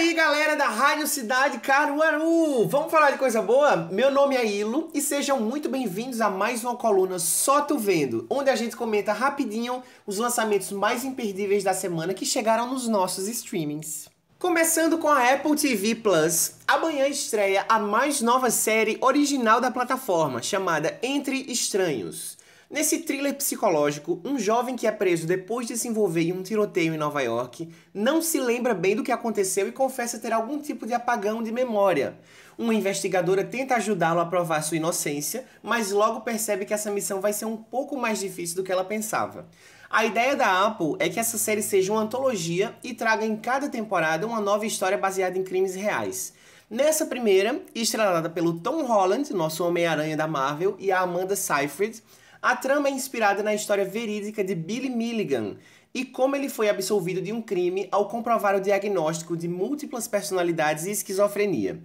aí, galera da Rádio Cidade Caruaru! Vamos falar de coisa boa? Meu nome é Ilo e sejam muito bem-vindos a mais uma coluna Só Tu Vendo, onde a gente comenta rapidinho os lançamentos mais imperdíveis da semana que chegaram nos nossos streamings. Começando com a Apple TV Plus, amanhã estreia a mais nova série original da plataforma, chamada Entre Estranhos. Nesse thriller psicológico, um jovem que é preso depois de se envolver em um tiroteio em Nova York não se lembra bem do que aconteceu e confessa ter algum tipo de apagão de memória. Uma investigadora tenta ajudá-lo a provar sua inocência, mas logo percebe que essa missão vai ser um pouco mais difícil do que ela pensava. A ideia da Apple é que essa série seja uma antologia e traga em cada temporada uma nova história baseada em crimes reais. Nessa primeira, estrelada pelo Tom Holland, nosso Homem-Aranha da Marvel, e a Amanda Seyfried, a trama é inspirada na história verídica de Billy Milligan e como ele foi absolvido de um crime ao comprovar o diagnóstico de múltiplas personalidades e esquizofrenia.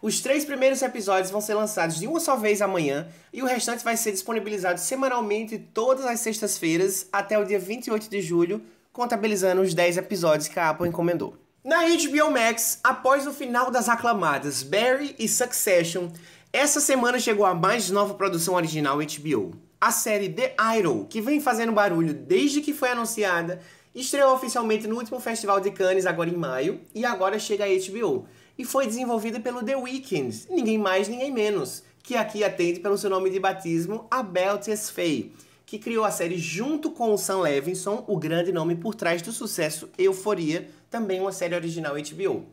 Os três primeiros episódios vão ser lançados de uma só vez amanhã e o restante vai ser disponibilizado semanalmente todas as sextas-feiras até o dia 28 de julho, contabilizando os 10 episódios que a Apple encomendou. Na HBO Max, após o final das aclamadas Barry e Succession, essa semana chegou a mais nova produção original HBO. A série The Idol, que vem fazendo barulho desde que foi anunciada, estreou oficialmente no último Festival de Cannes, agora em maio, e agora chega a HBO. E foi desenvolvida pelo The Weeknd, ninguém mais, ninguém menos, que aqui atende pelo seu nome de batismo, Abel Tesfaye, que criou a série junto com o Sam Levinson, o grande nome por trás do sucesso Euforia, também uma série original HBO.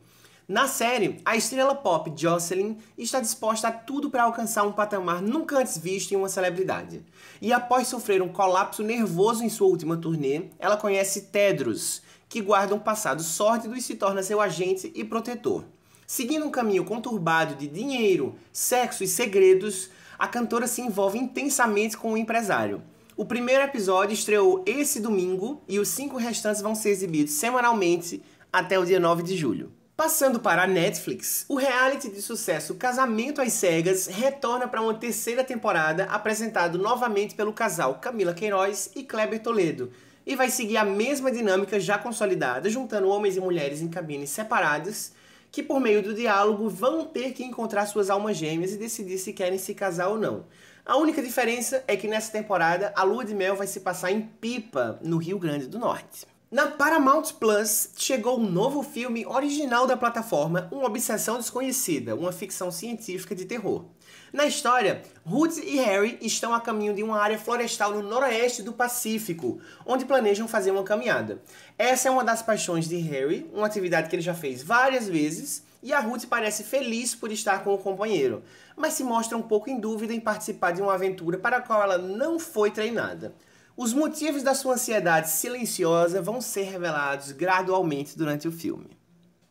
Na série, a estrela pop Jocelyn está disposta a tudo para alcançar um patamar nunca antes visto em uma celebridade. E após sofrer um colapso nervoso em sua última turnê, ela conhece Tedros, que guarda um passado sórdido e se torna seu agente e protetor. Seguindo um caminho conturbado de dinheiro, sexo e segredos, a cantora se envolve intensamente com o empresário. O primeiro episódio estreou esse domingo e os cinco restantes vão ser exibidos semanalmente até o dia 9 de julho. Passando para a Netflix, o reality de sucesso Casamento às Cegas retorna para uma terceira temporada, apresentado novamente pelo casal Camila Queiroz e Kleber Toledo, e vai seguir a mesma dinâmica já consolidada, juntando homens e mulheres em cabines separadas, que por meio do diálogo vão ter que encontrar suas almas gêmeas e decidir se querem se casar ou não. A única diferença é que nessa temporada a lua de mel vai se passar em Pipa, no Rio Grande do Norte. Na Paramount Plus chegou um novo filme original da plataforma, Uma Obsessão Desconhecida, uma ficção científica de terror. Na história, Ruth e Harry estão a caminho de uma área florestal no noroeste do Pacífico, onde planejam fazer uma caminhada. Essa é uma das paixões de Harry, uma atividade que ele já fez várias vezes, e a Ruth parece feliz por estar com o companheiro, mas se mostra um pouco em dúvida em participar de uma aventura para a qual ela não foi treinada. Os motivos da sua ansiedade silenciosa vão ser revelados gradualmente durante o filme.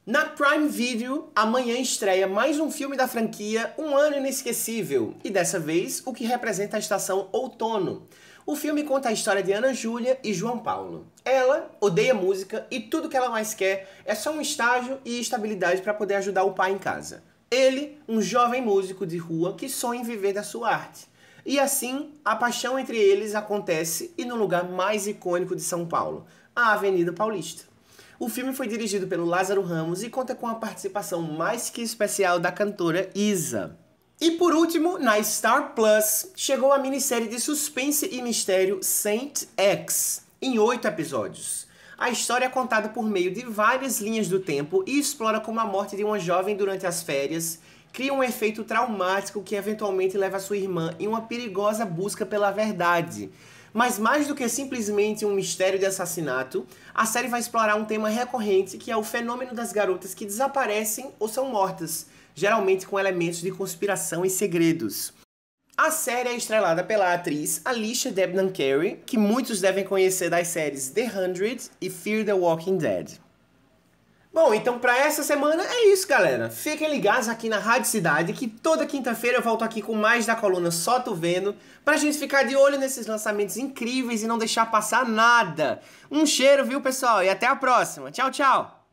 Na Prime Video, amanhã estreia mais um filme da franquia Um Ano Inesquecível, e dessa vez o que representa a estação outono. O filme conta a história de Ana Júlia e João Paulo. Ela odeia música e tudo que ela mais quer é só um estágio e estabilidade para poder ajudar o pai em casa. Ele, um jovem músico de rua que sonha em viver da sua arte. E assim, a paixão entre eles acontece e no lugar mais icônico de São Paulo, a Avenida Paulista. O filme foi dirigido pelo Lázaro Ramos e conta com a participação mais que especial da cantora Isa. E por último, na Star Plus, chegou a minissérie de suspense e mistério Saint X, em oito episódios. A história é contada por meio de várias linhas do tempo e explora como a morte de uma jovem durante as férias cria um efeito traumático que eventualmente leva sua irmã em uma perigosa busca pela verdade. Mas mais do que simplesmente um mistério de assassinato, a série vai explorar um tema recorrente que é o fenômeno das garotas que desaparecem ou são mortas, geralmente com elementos de conspiração e segredos. A série é estrelada pela atriz Alicia Debnam Carey, que muitos devem conhecer das séries The Hundred e Fear the Walking Dead. Bom, então para essa semana é isso, galera. Fiquem ligados aqui na Rádio Cidade, que toda quinta-feira eu volto aqui com mais da coluna Só Tu Vendo, pra gente ficar de olho nesses lançamentos incríveis e não deixar passar nada. Um cheiro, viu, pessoal? E até a próxima. Tchau, tchau!